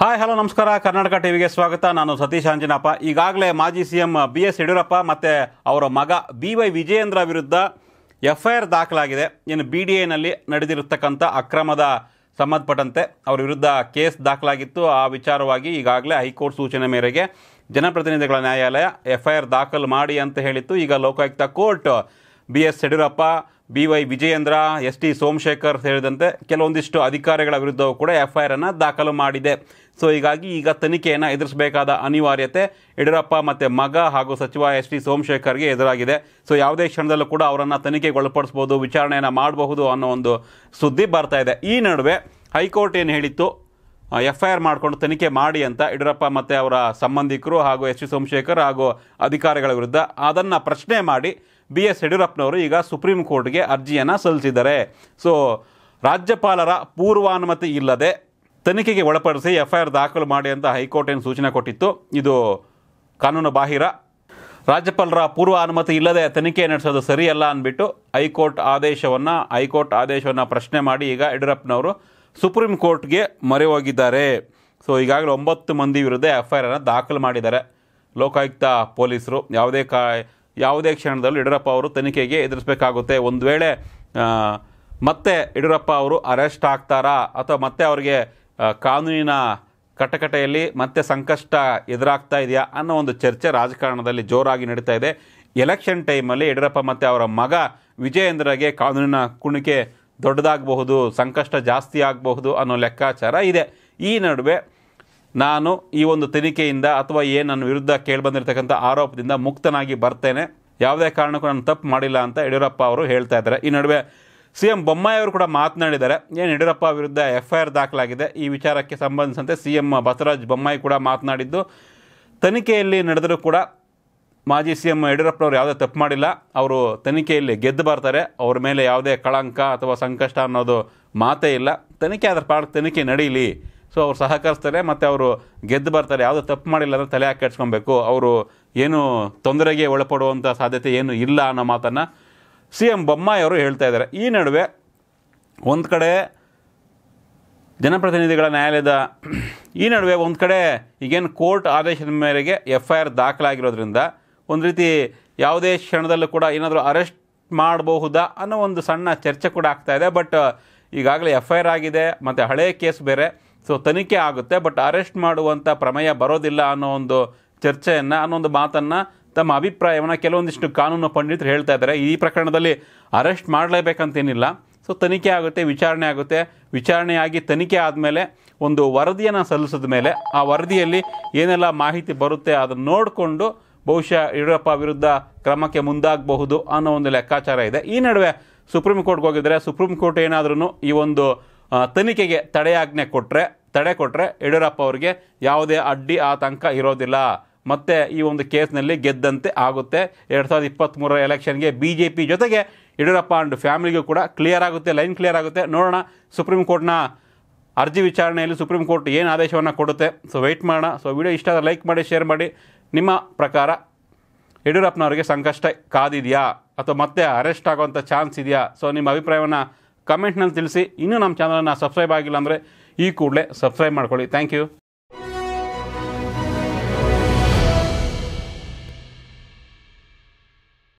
hi hello ನಮಸ್ಕಾರ ಕರ್ನಾಟಕ ಟಿವಿಗೆ ಸ್ವಾಗತ ನಾನು ಸತೀಶ್ ಆಂಜನಪ್ಪ ಈಗಾಗಲೇ ಮಾಜಿ C M B S Yediyurappa ಮತ್ತು ಅವರ ಮಗ ಬಿ ವೈ ವಿಜಯೇಂದ್ರ ವಿರುದ್ಧ ಎಫ್ ಐ ಆರ್ ದಾಖಲಾಗಿದೆ ಇನ್ನು ಬಿ ಡಿ ಎನಲ್ಲಿ ನಡೆದಿರತಕ್ಕಂಥ ಅಕ್ರಮದ ಸಂಬಂಧಪಟ್ಟಂತೆ ಅವರ ವಿರುದ್ಧ ಕೇಸ್ ದಾಖಲಾಗಿತ್ತು ಆ ವಿಚಾರವಾಗಿ ಈಗಾಗಲೇ ಹೈಕೋರ್ಟ್ ಸೂಚನೆ ಮೇರೆಗೆ ಜನಪ್ರತಿನಿಧಿಗಳ ನ್ಯಾಯಾಲಯ ಎಫ್ ಐ ಆರ್ ದಾಖಲು ಮಾಡಿ ಅಂತ ಹೇಳಿತ್ತು ಈಗ Lokayukta court B S Yediyurappa B Y Vijayendra S T Somashekhar ಸೇರಿದಂತೆ ಕೆಲವೊಂದಿಷ್ಟು ಅಧಿಕಾರಿಗಳ ವಿರುದ್ಧವೂ ಕೂಡ ಎಫ್ ಐ ಆರನ್ನು ದಾಖಲು ಮಾಡಿದೆ ಸೊ ಹೀಗಾಗಿ ಈಗ ತನಿಖೆಯನ್ನು ಎದುರಿಸಬೇಕಾದ ಅನಿವಾರ್ಯತೆ ಯಡಿಯೂರಪ್ಪ ಮತ್ತು ಮಗ ಹಾಗೂ ಸಚಿವ ಎಸ್ ಟಿ ಸೋಮಶೇಖರ್ಗೆ ಎದುರಾಗಿದೆ ಸೊ ಯಾವುದೇ ಕ್ಷಣದಲ್ಲೂ ಕೂಡ ಅವರನ್ನು ತನಿಖೆಗೆ ಒಳಪಡಿಸ್ಬೋದು ವಿಚಾರಣೆಯನ್ನು ಮಾಡಬಹುದು ಅನ್ನೋ ಒಂದು ಸುದ್ದಿ ಬರ್ತಾ ಇದೆ ಈ ನಡುವೆ ಹೈಕೋರ್ಟ್ ಏನು ಹೇಳಿತ್ತು ಎಫ್ ಐ ಆರ್ ಮಾಡಿಕೊಂಡು ತನಿಖೆ ಮಾಡಿ ಅಂತ ಯಡಿಯೂರಪ್ಪ ಮತ್ತು ಅವರ ಸಂಬಂಧಿಕರು ಹಾಗೂ ಎಸ್ ವಿ ಸೋಮಶೇಖರ್ ಹಾಗೂ ಅಧಿಕಾರಿಗಳ ವಿರುದ್ಧ ಅದನ್ನು ಪ್ರಶ್ನೆ ಮಾಡಿ ಬಿ ಎಸ್ ಯಡಿಯೂರಪ್ಪನವರು ಈಗ ಸುಪ್ರೀಂ ಕೋರ್ಟ್ಗೆ ಅರ್ಜಿಯನ್ನು ಸಲ್ಲಿಸಿದ್ದಾರೆ ಸೊ ರಾಜ್ಯಪಾಲರ ಪೂರ್ವಾನುಮತಿ ಇಲ್ಲದೆ ತನಿಖೆಗೆ ಒಳಪಡಿಸಿ ಎಫ್ ಐ ಆರ್ ದಾಖಲು ಮಾಡಿ ಅಂತ ಹೈಕೋರ್ಟ್ ಏನು ಸೂಚನೆ ಕೊಟ್ಟಿತ್ತು ಇದು ಕಾನೂನು ಬಾಹಿರ ರಾಜ್ಯಪಾಲರ ಪೂರ್ವ ಅನುಮತಿ ಇಲ್ಲದೆ ತನಿಖೆ ನಡೆಸೋದು ಸರಿಯಲ್ಲ ಅಂದ್ಬಿಟ್ಟು ಹೈಕೋರ್ಟ್ ಆದೇಶವನ್ನು ಹೈಕೋರ್ಟ್ ಆದೇಶವನ್ನು ಪ್ರಶ್ನೆ ಮಾಡಿ ಈಗ ಯಡಿಯೂರಪ್ಪನವರು ಸುಪ್ರೀಂ ಕೋರ್ಟ್ಗೆ ಮೊರೆ ಹೋಗಿದ್ದಾರೆ ಸೊ ಈಗಾಗಲೇ ಒಂಬತ್ತು ಮಂದಿ ವಿರುದ್ಧ ಎಫ್ ಐ ಆರನ್ನು ದಾಖಲು ಮಾಡಿದ್ದಾರೆ ಲೋಕಾಯುಕ್ತ ಪೊಲೀಸರು ಯಾವುದೇ ಕಾ ಯಾವುದೇ ಕ್ಷಣದಲ್ಲೂ ಯಡಿಯೂರಪ್ಪ ಅವರು ತನಿಖೆಗೆ ಎದುರಿಸಬೇಕಾಗುತ್ತೆ ಒಂದು ವೇಳೆ ಮತ್ತೆ ಯಡಿಯೂರಪ್ಪ ಅವರು ಅರೆಸ್ಟ್ ಆಗ್ತಾರಾ ಅಥವಾ ಮತ್ತೆ ಅವರಿಗೆ ಕಾನೂನಿನ ಕಟಕಟೆಯಲ್ಲಿ ಮತ್ತೆ ಸಂಕಷ್ಟ ಎದುರಾಗ್ತಾ ಇದೆಯಾ ಅನ್ನೋ ಒಂದು ಚರ್ಚೆ ರಾಜಕಾರಣದಲ್ಲಿ ಜೋರಾಗಿ ನಡೀತಾ ಇದೆ ಎಲೆಕ್ಷನ್ ಟೈಮಲ್ಲಿ ಯಡಿಯೂರಪ್ಪ ಮತ್ತು ಅವರ ಮಗ ವಿಜಯೇಂದ್ರಗೆ ಕಾನೂನಿನ ಕುಣಿಕೆ ದೊಡ್ಡದಾಗಬಹುದು ಸಂಕಷ್ಟ ಜಾಸ್ತಿ ಆಗಬಹುದು ಅನ್ನೋ ಲೆಕ್ಕಾಚಾರ ಇದೆ ಈ ನಡುವೆ ನಾನು ಈ ಒಂದು ತನಿಖೆಯಿಂದ ಅಥವಾ ಏನು ನನ್ನ ವಿರುದ್ಧ ಕೇಳಿಬಂದಿರತಕ್ಕಂಥ ಆರೋಪದಿಂದ ಮುಕ್ತನಾಗಿ ಬರ್ತೇನೆ ಯಾವುದೇ ಕಾರಣಕ್ಕೂ ನಾನು ತಪ್ಪು ಮಾಡಿಲ್ಲ ಅಂತ ಯಡಿಯೂರಪ್ಪ ಅವರು ಹೇಳ್ತಾ ಇದ್ದಾರೆ ಈ ನಡುವೆ ಸಿ ಎಂ ಬೊಮ್ಮಾಯಿಯವರು ಅವರು ಕೂಡ ಮಾತನಾಡಿದ್ದಾರೆ ಏನು ಯಡಿಯೂರಪ್ಪ ವಿರುದ್ಧ ಎಫ್ ಐ ಆರ್ ದಾಖಲಾಗಿದೆ ಈ ವಿಚಾರಕ್ಕೆ ಸಂಬಂಧಿಸಿದಂತೆ ಸಿ ಎಂ ಬಸವರಾಜ್ ಬೊಮ್ಮಾಯಿ ಕೂಡ ಮಾತನಾಡಿದ್ದು ತನಿಖೆಯಲ್ಲಿ ನಡೆದರೂ ಕೂಡ ಮಾಜಿ ಸಿ ಎಂ ಯಡಿಯೂರಪ್ಪನವ್ರು ಯಾವುದೇ ತಪ್ಪು ಮಾಡಿಲ್ಲ ಅವರು ತನಿಖೆಯಲ್ಲಿ ಗೆದ್ದು ಬರ್ತಾರೆ ಅವ್ರ ಮೇಲೆ ಯಾವುದೇ ಕಳಂಕ ಅಥವಾ ಸಂಕಷ್ಟ ಅನ್ನೋದು ಮಾತೇ ಇಲ್ಲ ತನಿಖೆ ಅದರ ಪಾಡ ತನಿಖೆ ನಡೀಲಿ ಸೊ ಅವ್ರು ಸಹಕರಿಸ್ತಾರೆ ಮತ್ತು ಅವರು ಗೆದ್ದು ಬರ್ತಾರೆ ಯಾವುದೇ ತಪ್ಪು ಮಾಡಿಲ್ಲ ಅಂದರೆ ತಲೆ ಹಾಕಿ ಅವರು ಏನು ತೊಂದರೆಗೆ ಒಳಪಡುವಂಥ ಸಾಧ್ಯತೆ ಏನು ಇಲ್ಲ ಅನ್ನೋ ಮಾತನ್ನು ಸಿ ಎಂ ಬೊಮ್ಮಾಯಿ ಅವರು ಹೇಳ್ತಾ ಇದ್ದಾರೆ ಈ ನಡುವೆ ಒಂದು ಕಡೆ ಜನಪ್ರತಿನಿಧಿಗಳ ನ್ಯಾಯಾಲಯದ ಈ ನಡುವೆ ಒಂದು ಕಡೆ ಈಗೇನು ಕೋರ್ಟ್ ಆದೇಶದ ಮೇರೆಗೆ ಎಫ್ ಐ ಆರ್ ದಾಖಲಾಗಿರೋದ್ರಿಂದ ಒಂದು ರೀತಿ ಯಾವುದೇ ಕ್ಷಣದಲ್ಲೂ ಕೂಡ ಏನಾದರೂ ಅರೆಸ್ಟ್ ಮಾಡಬಹುದಾ ಅನ್ನೋ ಒಂದು ಸಣ್ಣ ಚರ್ಚೆ ಕೂಡ ಆಗ್ತಾ ಇದೆ ಬಟ್ ಈಗಾಗಲೇ ಎಫ್ ಐ ಆರ್ ಆಗಿದೆ ಮತ್ತು ಹಳೆಯ ಕೇಸ್ ಬೇರೆ ಸೊ ತನಿಖೆ ಆಗುತ್ತೆ ಬಟ್ ಅರೆಸ್ಟ್ ಮಾಡುವಂಥ ಪ್ರಮೇಯ ಬರೋದಿಲ್ಲ ಅನ್ನೋ ಒಂದು ಚರ್ಚೆಯನ್ನು ಅನ್ನೋ ಒಂದು ಮಾತನ್ನು ತಮ್ಮ ಅಭಿಪ್ರಾಯವನ್ನು ಕೆಲವೊಂದಿಷ್ಟು ಕಾನೂನು ಪಂಡಿತರು ಹೇಳ್ತಾ ಇದ್ದಾರೆ ಈ ಪ್ರಕರಣದಲ್ಲಿ ಅರೆಸ್ಟ್ ಮಾಡಲೇಬೇಕಂತೇನಿಲ್ಲ ಸೊ ತನಿಖೆ ಆಗುತ್ತೆ ವಿಚಾರಣೆ ಆಗುತ್ತೆ ವಿಚಾರಣೆಯಾಗಿ ತನಿಖೆ ಆದಮೇಲೆ ಒಂದು ವರದಿಯನ್ನು ಸಲ್ಲಿಸಿದ ಮೇಲೆ ಆ ವರದಿಯಲ್ಲಿ ಏನೆಲ್ಲ ಮಾಹಿತಿ ಬರುತ್ತೆ ಅದನ್ನು ನೋಡಿಕೊಂಡು ಬಹುಶಃ ಯಡಿಯೂರಪ್ಪ ವಿರುದ್ಧ ಕ್ರಮಕ್ಕೆ ಮುಂದಾಗಬಹುದು ಅನ್ನೋ ಒಂದು ಲೆಕ್ಕಾಚಾರ ಇದೆ ಈ ನಡುವೆ ಸುಪ್ರೀಂ ಕೋರ್ಟ್ಗೆ ಹೋಗಿದ್ರೆ ಸುಪ್ರೀಂ ಕೋರ್ಟ್ ಏನಾದ್ರೂ ಈ ಒಂದು ತನಿಖೆಗೆ ತಡೆಯಾಜ್ಞೆ ಕೊಟ್ಟರೆ ತಡೆ ಕೊಟ್ಟರೆ ಯಡಿಯೂರಪ್ಪ ಅವರಿಗೆ ಯಾವುದೇ ಅಡ್ಡಿ ಆತಂಕ ಇರೋದಿಲ್ಲ ಮತ್ತೆ ಈ ಒಂದು ಕೇಸ್ನಲ್ಲಿ ಗೆದ್ದಂತೆ ಆಗುತ್ತೆ ಎರಡು ಸಾವಿರದ ಇಪ್ಪತ್ತ್ಮೂರರ ಎಲೆಕ್ಷನ್ಗೆ ಬಿ ಜೆ ಪಿ ಜೊತೆಗೆ ಯಡಿಯೂರಪ್ಪ ಆ್ಯಂಡ್ ಫ್ಯಾಮಿಲಿಗೂ ಕೂಡ ಕ್ಲಿಯರ್ ಆಗುತ್ತೆ ಲೈನ್ ಕ್ಲಿಯರ್ ಆಗುತ್ತೆ ನೋಡೋಣ ಸುಪ್ರೀಂ ಕೋರ್ಟ್ನ ಅರ್ಜಿ ವಿಚಾರಣೆಯಲ್ಲಿ ಸುಪ್ರೀಂ ಕೋರ್ಟ್ ಏನು ಆದೇಶವನ್ನು ಕೊಡುತ್ತೆ ಸೊ ವೆಯ್ಟ್ ಮಾಡೋಣ ಸೊ ವಿಡಿಯೋ ಇಷ್ಟ ಆದರೆ ಲೈಕ್ ಮಾಡಿ ಶೇರ್ ಮಾಡಿ ನಿಮ್ಮ ಪ್ರಕಾರ ಯಡಿಯೂರಪ್ಪನವರಿಗೆ ಸಂಕಷ್ಟ ಕಾದಿದೆಯಾ ಅಥವಾ ಮತ್ತೆ ಅರೆಸ್ಟ್ ಆಗೋವಂಥ ಚಾನ್ಸ್ ಇದೆಯಾ ಸೊ ನಿಮ್ಮ ಅಭಿಪ್ರಾಯವನ್ನು ಕಮೆಂಟ್ನಲ್ಲಿ ತಿಳಿಸಿ ಇನ್ನೂ ನಮ್ಮ ಚಾನಲನ್ನು ಸಬ್ಸ್ಕ್ರೈಬ್ ಆಗಿಲ್ಲ ಅಂದರೆ ಈ ಕೂಡಲೇ ಸಬ್ಸ್ಕ್ರೈಬ್ ಮಾಡ್ಕೊಳ್ಳಿ ಥ್ಯಾಂಕ್ ಯು